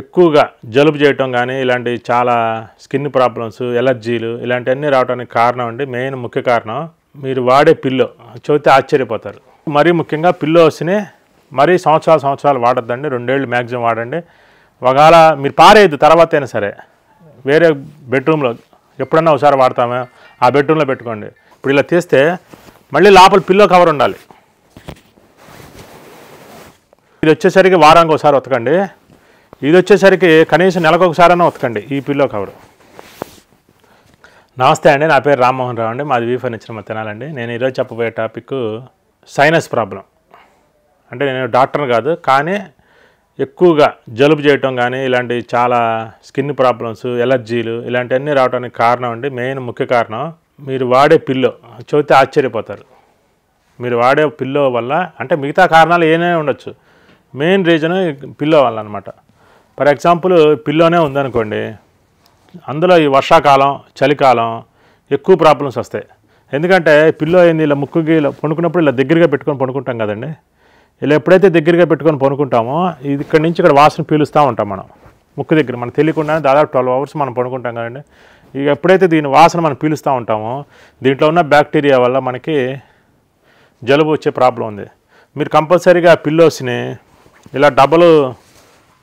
ఎక్కువగా జలుబు చేయటం కానీ ఇలాంటి చాలా స్కిన్ ప్రాబ్లమ్స్ ఎలర్జీలు ఇలాంటివన్నీ రావడానికి కారణం అండి మెయిన్ ముఖ్య కారణం మీరు వాడే పిల్లో చెబితే ఆశ్చర్యపోతారు మరీ ముఖ్యంగా పిల్లో వస్తేనే మరీ సంవత్సరాలు సంవత్సరాలు వాడద్దండి రెండేళ్ళు మ్యాక్సిమం వాడండి ఒకవేళ మీరు పారేయద్దు తర్వాత అయినా సరే వేరే బెడ్రూమ్లో ఎప్పుడన్నా ఒకసారి వాడతామో ఆ బెడ్రూమ్లో పెట్టుకోండి ఇప్పుడు ఇలా తీస్తే మళ్ళీ లోపల పిల్లో కవర్ ఉండాలి ఇది వచ్చేసరికి వారానికి ఒకసారి ఉతకండి ఇది వచ్చేసరికి కనీసం నెలకొకసారైనా ఉతకండి ఈ పిల్లో కవర్ నమస్తే అండి నా పేరు రామ్మోహన్ రావు అండి మాది వీఫర్ ఇచ్చిన మా తినాలండి నేను ఈరోజు చెప్పబోయే టాపిక్ సైనస్ ప్రాబ్లం అంటే నేను డాక్టర్ కాదు కానీ ఎక్కువగా జలుబు చేయటం కానీ ఇలాంటి చాలా స్కిన్ ప్రాబ్లమ్స్ ఎలర్జీలు ఇలాంటివన్నీ రావడానికి కారణం అండి మెయిన్ ముఖ్య కారణం మీరు వాడే పిల్లో చదివితే ఆశ్చర్యపోతారు మీరు వాడే పిల్లో వల్ల అంటే మిగతా కారణాలు ఏమైనా ఉండొచ్చు మెయిన్ రీజన్ పిల్లో వల్ల అనమాట ఫర్ ఎగ్జాంపుల్ పిల్లోనే ఉందనుకోండి అందులో ఈ వర్షాకాలం చలికాలం ఎక్కువ ప్రాబ్లమ్స్ వస్తాయి ఎందుకంటే పిల్లో అయింది ఇలా ముక్కుకి ఇలా పండుకున్నప్పుడు ఇలా దగ్గరగా పెట్టుకొని పండుకుంటాం కదండి ఇలా ఎప్పుడైతే దగ్గరగా పెట్టుకొని పండుకుంటామో ఇది ఇక్కడ నుంచి ఇక్కడ వాసన పీలుస్తూ ఉంటాం మనం ముక్కు దగ్గర మనం తెలియకుండానే దాదాపు ట్వెల్వ్ అవర్స్ మనం పండుకుంటాం కదండి ఇక ఎప్పుడైతే దీని వాసన మనం పీలుస్తూ ఉంటామో దీంట్లో ఉన్న బ్యాక్టీరియా వల్ల మనకి జలుబు వచ్చే ప్రాబ్లం ఉంది మీరు కంపల్సరీగా పిల్లోస్ని ఇలా డబ్బలు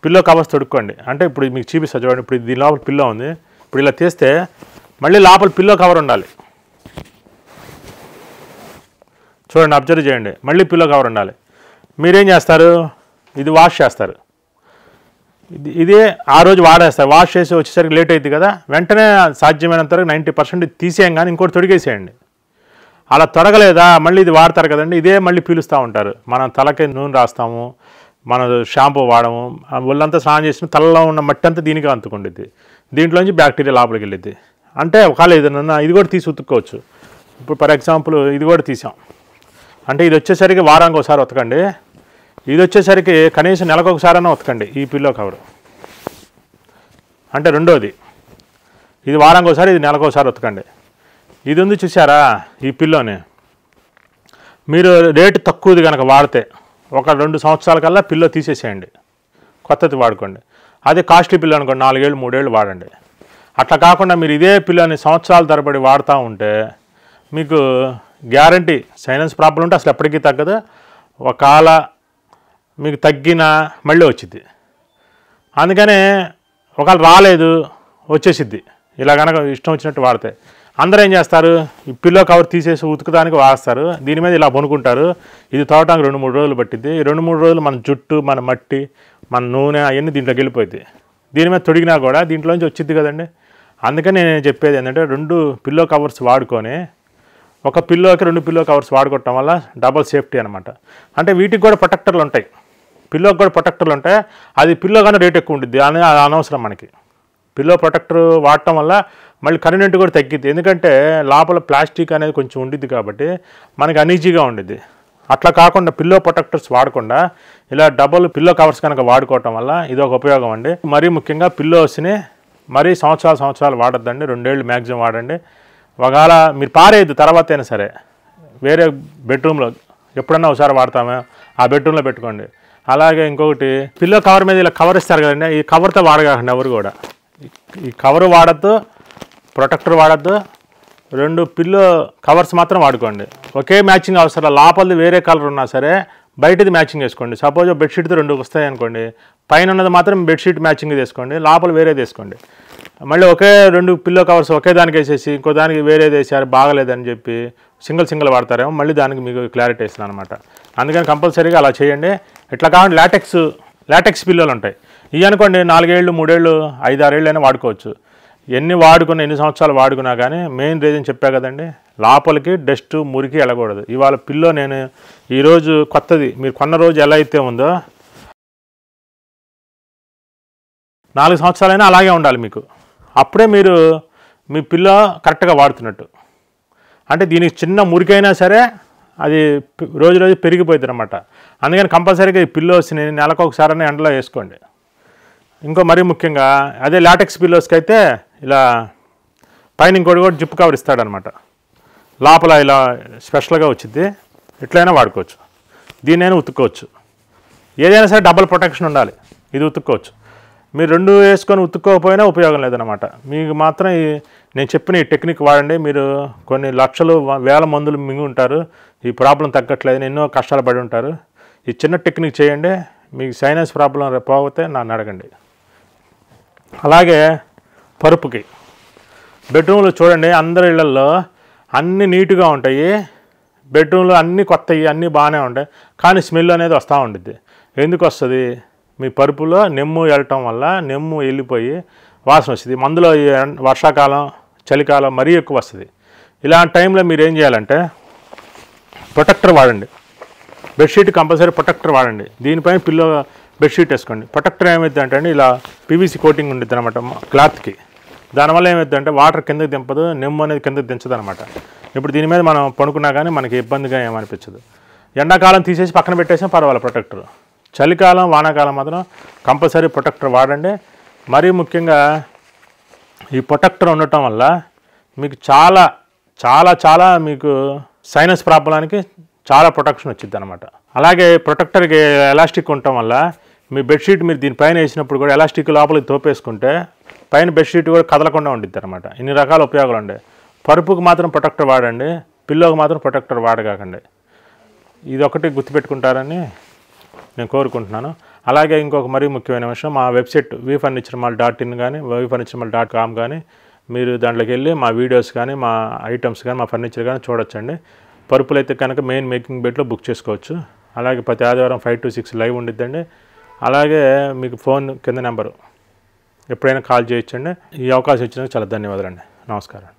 పిల్లో కవర్స్ తొడుక్కోండి అంటే ఇప్పుడు మీకు చూపిస్తా చూడండి ఇప్పుడు దీని లోపల పిల్లో ఉంది ఇప్పుడు ఇలా తీస్తే మళ్ళీ లోపల పిల్లో కవర్ ఉండాలి చూడండి అబ్జర్వ్ చేయండి మళ్ళీ పిల్లో కవర్ ఉండాలి మీరేం చేస్తారు ఇది వాష్ చేస్తారు ఇది ఇదే ఆ రోజు వాడేస్తారు వాష్ చేసి వచ్చేసరికి లేట్ అవుతుంది కదా వెంటనే సాధ్యమైనంత వరకు నైంటీ పర్సెంట్ తీసేయం కానీ ఇంకోటి తొడిగేసేయండి అలా తొడగలేదా మళ్ళీ ఇది వాడతారు కదండి ఇదే మళ్ళీ పీలుస్తూ ఉంటారు మనం తలకి నూనె రాస్తాము మన షాంపూ వాడము ఒళ్ళంతా స్నానం చేసిన తలలో ఉన్న మట్టి అంతా దీనికి అంతుకుండిద్ది దీంట్లోంచి బ్యాక్టీరియా లోపలికి వెళ్ళిద్ది అంటే ఒకవేళ నన్న ఇది కూడా తీసి ఉతుక్కోవచ్చు ఇప్పుడు ఫర్ ఎగ్జాంపుల్ ఇది కూడా తీసాం అంటే ఇది వచ్చేసరికి వారానికి ఒకసారి ఉతకండి ఇది వచ్చేసరికి కనీసం నెలకు ఒకసారైనా ఉతకండి ఈ పిల్లో కవర్ అంటే రెండోది ఇది వారానికి ఒకసారి ఇది నెలకు ఒకసారి ఉతకండి ఇది ఉంది చూసారా ఈ పిల్లోని మీరు రేటు తక్కువది కనుక వాడితే ఒక రెండు సంవత్సరాల కల్లా పిల్లో తీసేసేయండి కొత్తది వాడుకోండి అదే కాస్ట్లీ పిల్ల అనుకోండి నాలుగేళ్ళు మూడేళ్ళు వాడండి అట్లా కాకుండా మీరు ఇదే పిల్లని సంవత్సరాల తరబడి వాడుతూ ఉంటే మీకు గ్యారంటీ సైలెన్స్ ప్రాబ్లం ఉంటే అసలు ఎప్పటికీ తగ్గదు ఒకవేళ మీకు తగ్గినా మళ్ళీ వచ్చింది అందుకనే ఒకవేళ రాలేదు వచ్చేసిద్ది ఇలా కనుక ఇష్టం వచ్చినట్టు వాడితే అందరూ ఏం చేస్తారు ఈ పిల్లో కవర్ తీసేసి ఉతుకుదానికి వాస్తారు దీని మీద ఇలా పొనుకుంటారు ఇది తోటానికి రెండు మూడు రోజులు పట్టింది ఈ రెండు మూడు రోజులు మన జుట్టు మన మట్టి మన నూనె అవన్నీ దీంట్లోకి వెళ్ళిపోయింది దీని మీద తొడిగినా కూడా దీంట్లోంచి వచ్చింది కదండి అందుకని నేను చెప్పేది ఏంటంటే రెండు పిల్లో కవర్స్ వాడుకొని ఒక పిల్లోకి రెండు పిల్లో కవర్స్ వాడుకోవటం వల్ల డబల్ సేఫ్టీ అనమాట అంటే వీటికి కూడా ప్రొటెక్టర్లు ఉంటాయి పిల్లోకి కూడా ప్రొటెక్టర్లు ఉంటాయి అది పిల్లో కానీ రేట్ ఎక్కువ ఉంటుంది అని అనవసరం మనకి పిల్లో ప్రొటెక్టర్ వాడటం వల్ల మళ్ళీ కరెంట్ కూడా తగ్గిద్ది ఎందుకంటే లోపల ప్లాస్టిక్ అనేది కొంచెం ఉండిద్ది కాబట్టి మనకి అనీజీగా ఉండిద్ది అట్లా కాకుండా పిల్లో ప్రొటెక్టర్స్ వాడకుండా ఇలా డబల్ పిల్లో కవర్స్ కనుక వాడుకోవటం వల్ల ఇది ఒక ఉపయోగం అండి మరీ ముఖ్యంగా పిల్లోస్ని మరీ సంవత్సరాలు సంవత్సరాలు వాడద్దండి రెండేళ్ళు మ్యాక్సిమం వాడండి ఒకవేళ మీరు పారేయద్దు తర్వాత అయినా సరే వేరే బెడ్రూమ్లో ఎప్పుడన్నా ఒకసారి వాడతామో ఆ బెడ్రూమ్లో పెట్టుకోండి అలాగే ఇంకొకటి పిల్లో కవర్ మీద ఇలా కవర్ ఇస్తారు కదండి ఈ కవర్తో వాడకండి ఎవరు కూడా ఈ కవర్ వాడద్దు ప్రొటెక్టర్ వాడద్దు రెండు పిల్లో కవర్స్ మాత్రం వాడుకోండి ఒకే మ్యాచింగ్ అవసరం లోపలిది వేరే కలర్ ఉన్నా సరే బయటది మ్యాచింగ్ వేసుకోండి సపోజ్ బెడ్షీట్తో రెండు వస్తాయి అనుకోండి పైన ఉన్నది మాత్రం బెడ్షీట్ మ్యాచింగ్ తీసుకోండి లోపల వేరే తీసుకోండి మళ్ళీ ఒకే రెండు పిల్లో కవర్స్ ఒకే దానికి వేసేసి ఇంకో దానికి వేరే వేసారు బాగలేదని చెప్పి సింగిల్ సింగిల్ వాడతారేమో మళ్ళీ దానికి మీకు క్లారిటీ వేసిన అనమాట అందుకని కంపల్సరీగా అలా చేయండి ఇట్లా కాకుండా లాటెక్స్ లాటెక్స్ పిల్లలు ఉంటాయి ఇవి అనుకోండి నాలుగేళ్ళు మూడేళ్ళు ఐదు అయినా వాడుకోవచ్చు ఎన్ని వాడుకున్న ఎన్ని సంవత్సరాలు వాడుకున్నా కానీ మెయిన్ రీజన్ చెప్పా కదండి లోపలికి డస్ట్ మురికి వెళ్ళకూడదు ఇవాళ పిల్లో నేను ఈరోజు కొత్తది మీరు కొన్న రోజు ఎలా అయితే ఉందో నాలుగు సంవత్సరాలైనా అలాగే ఉండాలి మీకు అప్పుడే మీరు మీ పిల్ల కరెక్ట్గా వాడుతున్నట్టు అంటే దీనికి చిన్న మురికైనా సరే అది రోజు రోజు పెరిగిపోతుంది అనమాట అందుకని కంపల్సరీగా ఈ పిల్లోస్ని నెలకు ఒకసారి ఎండలో వేసుకోండి ఇంకో మరీ ముఖ్యంగా అదే లాటెక్స్ పిల్లోస్కి అయితే ఇలా పైన ఇంకోటి కూడా జిప్ కవర్ ఇస్తాడనమాట లోపల ఇలా స్పెషల్గా వచ్చింది ఎట్లయినా వాడుకోవచ్చు దీన్నైనా ఉతుక్కోవచ్చు ఏదైనా సరే డబల్ ప్రొటెక్షన్ ఉండాలి ఇది ఉతుక్కోవచ్చు మీరు రెండు వేసుకొని ఉతుక్కోకపోయినా ఉపయోగం లేదనమాట మీకు మాత్రం నేను చెప్పిన ఈ టెక్నిక్ వాడండి మీరు కొన్ని లక్షలు వేల మందులు మింగి ఉంటారు ఈ ప్రాబ్లం తగ్గట్లేదు ఎన్నో కష్టాలు పడి ఉంటారు ఈ చిన్న టెక్నిక్ చేయండి మీకు సైనస్ ప్రాబ్లం పోతే నన్ను అడగండి అలాగే పరుపుకి బెడ్రూమ్లో చూడండి అందరి ఇళ్లలో అన్నీ నీట్గా ఉంటాయి బెడ్రూమ్లో అన్నీ కొత్తవి అన్నీ బాగానే ఉంటాయి కానీ స్మెల్ అనేది వస్తూ ఉండిద్ది ఎందుకు వస్తుంది మీ పరుపులో నెమ్ము వెళ్ళటం వల్ల నెమ్ము వెళ్ళిపోయి వాసన వస్తుంది మందులో వర్షాకాలం చలికాలం మరీ ఎక్కువ వస్తుంది ఇలాంటి టైంలో మీరు ఏం చేయాలంటే ప్రొటెక్టర్ వాడండి బెడ్షీట్ కంపల్సరీ ప్రొటెక్టర్ వాడండి దీనిపైన పిల్లో బెడ్షీట్ వేసుకోండి ప్రొటెక్టర్ ఏమైందంటే అండి ఇలా పీవీసీ కోటింగ్ ఉంటుంది అనమాట క్లాత్కి దానివల్ల అంటే వాటర్ కిందకి దింపదు నిమ్ము అనేది కిందకి దించదు అనమాట ఇప్పుడు దీని మీద మనం పనుకున్నా కానీ మనకి ఇబ్బందిగా ఏమనిపించదు ఎండాకాలం తీసేసి పక్కన పెట్టేసినా పర్వాలేదు ప్రొటెక్టర్ చలికాలం వానాకాలం మాత్రం కంపల్సరీ ప్రొటెక్టర్ వాడండి మరీ ముఖ్యంగా ఈ ప్రొటెక్టర్ ఉండటం వల్ల మీకు చాలా చాలా చాలా మీకు సైనస్ ప్రాబ్లానికి చాలా ప్రొటెక్షన్ వచ్చింది అనమాట అలాగే ప్రొటెక్టర్కి ఎలాస్టిక్ ఉండటం వల్ల మీ బెడ్షీట్ మీరు దీనిపైన వేసినప్పుడు కూడా ఎలాస్టిక్ లోపలికి తోపేసుకుంటే పైన బెడ్షీట్ కూడా కదలకుండా ఉండిద్ది అనమాట ఇన్ని రకాల ఉపయోగాలు ఉండే పరుపుకి మాత్రం ప్రొటెక్టర్ వాడండి పిల్లోకి మాత్రం ప్రొటెక్టర్ వాడగాకండి ఇది ఒకటి గుర్తుపెట్టుకుంటారని నేను కోరుకుంటున్నాను అలాగే ఇంకొక మరీ ముఖ్యమైన విషయం మా website V furniture mall dot in కానీ V furniture mall dot com కానీ మీరు దాంట్లోకి వెళ్ళి మా వీడియోస్ కానీ మా ఐటమ్స్ కానీ మా ఫర్నిచర్ కానీ చూడొచ్చండి పరుపులు అయితే కనుక మెయిన్ మేకింగ్ బెడ్లో బుక్ చేసుకోవచ్చు అలాగే ప్రతి ఆదివారం ఫైవ్ టు సిక్స్ లైవ్ ఉండిద్దండి అలాగే మీకు ఫోన్ కింద నెంబరు ఎప్పుడైనా కాల్ చేయొచ్చండి ఈ అవకాశం ఇచ్చినందుకు చాలా ధన్యవాదాలండి నమస్కారం